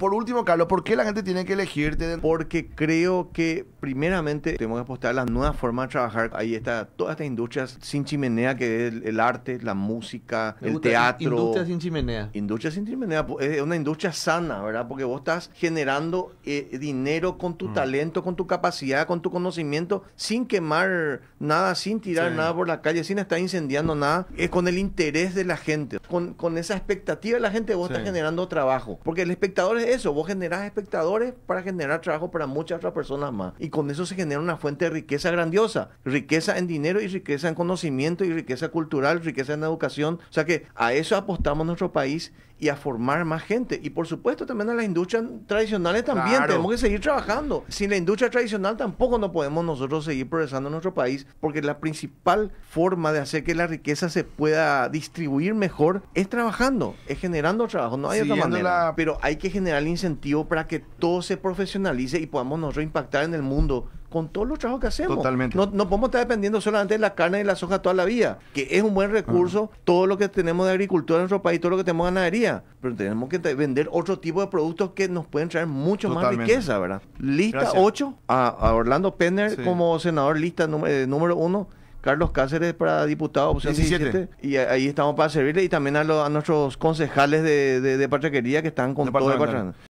Por último, Carlos, ¿por qué la gente tiene que elegirte? Porque creo que primeramente tenemos que apostar a las nuevas formas de trabajar. Ahí está toda esta industria sin chimenea, que es el, arte, la música, el teatro. Industria sin chimenea. Industria sin chimenea. Es una industria sana, ¿verdad? Porque vos estás generando eh, dinero con tu mm. talento, con tu capacidad, con tu conocimiento, sin quemar nada, sin tirar nada por la calle, sin estar incendiando nada. Es con el interés de la gente. Con, esa expectativa de la gente vos estás generando trabajo. Porque el espectador es eso, vos generás espectadores para generar trabajo para muchas otras personas más. Y con eso se genera una fuente de riqueza grandiosa, riqueza en dinero y riqueza en conocimiento y riqueza cultural, riqueza en educación. O sea que a eso apostamos nuestro país y a formar más gente. Y por supuesto también a las industrias tradicionales también. Tenemos que seguir trabajando. Sin la industria tradicional tampoco no podemos nosotros seguir progresando en nuestro país porque la principal forma de hacer que la riqueza se pueda distribuir mejor es trabajando, es generando trabajo. No hay otra manera. Pero hay que generar el incentivo para que todo se profesionalice y podamos nosotros impactar en el mundo con todos los trabajos que hacemos. Totalmente. No, podemos estar dependiendo solamente de la carne y la soja toda la vida, que es un buen recurso, todo lo que tenemos de agricultura en nuestro país, todo lo que tenemos ganadería, pero tenemos que vender otro tipo de productos que nos pueden traer mucho más riqueza, ¿verdad? Lista 8, a, Orlando Penner como senador, lista número, eh, número 1 Carlos Cáceres para diputado, opción Y ahí estamos para servirle y también a, nuestros concejales de, de, que están con todo el